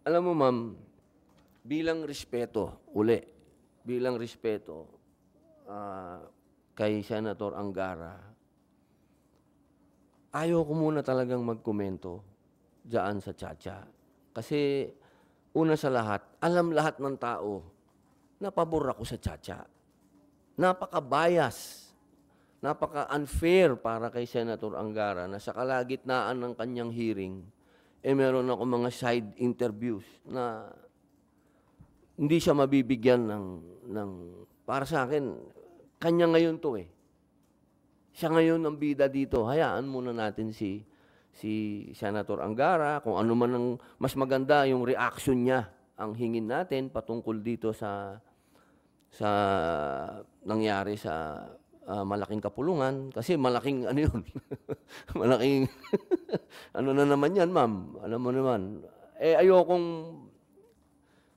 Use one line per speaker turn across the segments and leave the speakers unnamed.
Alam mo, ma'am, bilang respeto, uli, bilang respeto uh, kay Senator Angara, ayaw ko muna talagang magkomento dyan sa Chacha. Kasi una sa lahat, alam lahat ng tao na pabor ako sa Chacha. Napaka-bias, napaka-unfair para kay Senator Angara na sa kalagitnaan ng kanyang hearing, eh meron ako mga side interviews na hindi siya mabibigyan ng, ng para sa akin, kanya ngayon to eh. Siya ngayon ang bida dito. Hayaan muna natin si si Senator Angara kung ano man ang mas maganda yung reaction niya ang hingin natin patungkol dito sa sa nangyari sa uh, malaking kapulungan kasi malaking ano yun malaking ano na naman yan, ma'am? Alam mo naman. Eh, ayokong...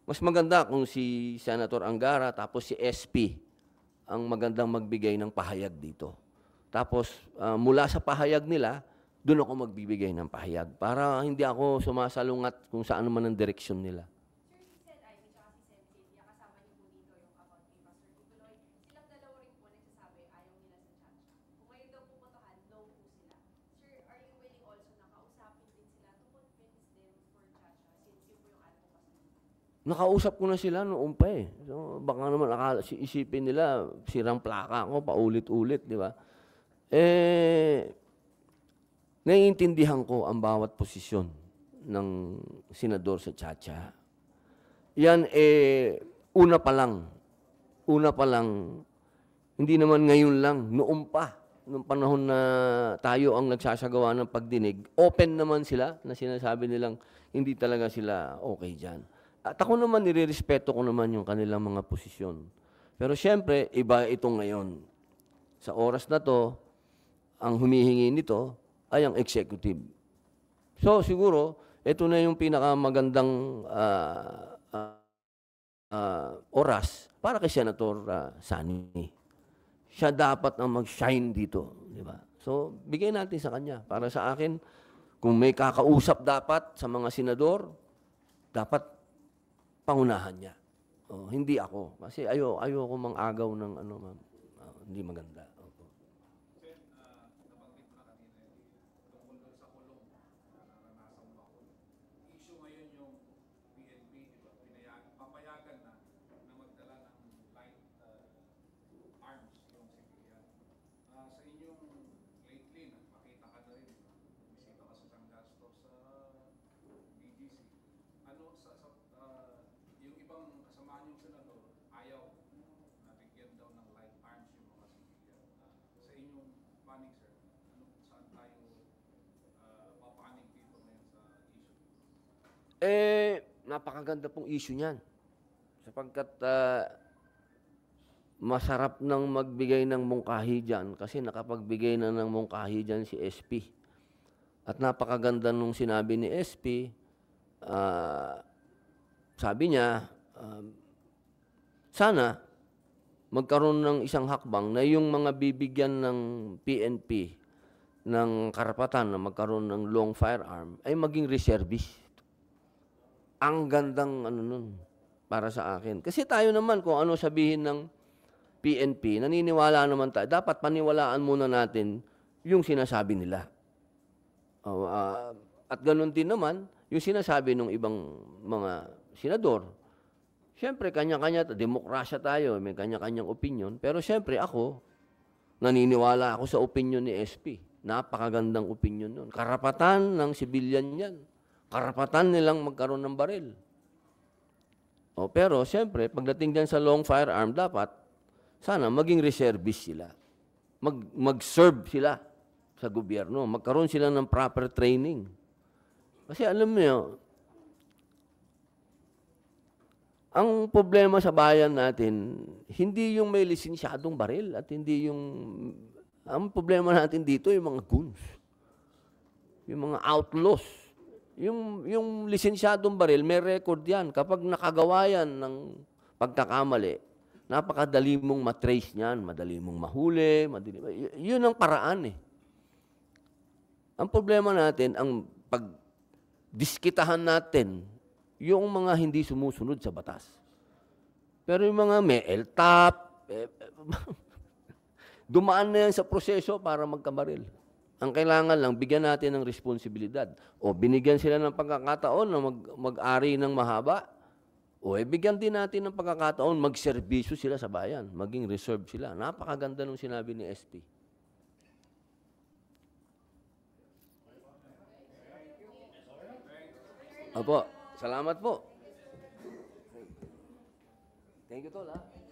Mas maganda kung si Senator Angara tapos si SP ang magandang magbigay ng pahayag dito. Tapos, uh, mula sa pahayag nila, doon ako magbibigay ng pahayag para hindi ako sumasalungat kung saan man ang direksyon nila. Nakausap ko na sila noong pa eh. So, baka naman akala, si isipin nila, sirang plaka ko, paulit-ulit, di ba? Eh, naiintindihan ko ang bawat posisyon ng senador sa Chacha. Yan eh, una pa lang, una pa lang, hindi naman ngayon lang, noong pa, noong panahon na tayo ang nagsasagawa ng pagdinig, open naman sila na sinasabi nilang hindi talaga sila okay dyan. At ako naman, nirerespeto ko naman yung kanilang mga posisyon. Pero siyempre, iba ito ngayon. Sa oras na to, ang humihingi nito ay ang executive. So siguro, ito na yung pinakamagandang uh, uh, uh, oras para kay Senator uh, Sani. Siya dapat ang mag-shine dito. Di ba? So, bigay natin sa kanya. Para sa akin, kung may kakausap dapat sa mga senador, dapat paunahan niya. Oh, hindi ako. Kasi ayo, ayo ko mang agaw ng ano, ma'am. Oh, hindi maganda. Eh, napakaganda pong issue niyan. Sapagkat uh, masarap nang magbigay ng mungkahi dyan kasi nakapagbigay na ng mungkahi dyan si SP. At napakaganda nung sinabi ni SP, uh, ah, sabi niya, uh, sana magkaroon ng isang hakbang na yung mga bibigyan ng PNP ng karapatan na magkaroon ng long firearm ay maging reservist ang gandang ano nun para sa akin. Kasi tayo naman kung ano sabihin ng PNP, naniniwala naman tayo. Dapat paniwalaan muna natin yung sinasabi nila. Oh, uh, at ganun din naman yung sinasabi ng ibang mga senador. Siyempre, kanya-kanya, demokrasya tayo, may kanya-kanyang opinion. Pero siyempre, ako, naniniwala ako sa opinion ni SP. Napakagandang opinion nun. Karapatan ng sibilyan yan karapatan nilang magkaroon ng baril. O, pero siyempre, pagdating dyan sa long firearm, dapat sana maging reservist sila. Mag, mag-serve sila sa gobyerno. Magkaroon sila ng proper training. Kasi alam niyo, ang problema sa bayan natin, hindi yung may lisensyadong baril at hindi yung... Ang problema natin dito, yung mga guns. Yung mga outlaws yung, yung lisensyadong baril, may record yan. Kapag nakagawa yan ng pagkakamali, napakadali mong matrace niyan, madali mong mahuli, madali, yun ang paraan eh. Ang problema natin, ang pagdiskitahan natin, yung mga hindi sumusunod sa batas. Pero yung mga may LTAP, eh, dumaan na yan sa proseso para magkabaril. Ang kailangan lang, bigyan natin ng responsibilidad. O binigyan sila ng pagkakataon na mag, mag-ari ng mahaba, o eh, bigyan din natin ng pagkakataon, magserbisyo sila sa bayan, maging reserve sila. Napakaganda nung sinabi ni SP. Opo, salamat po. Thank you, to Tola.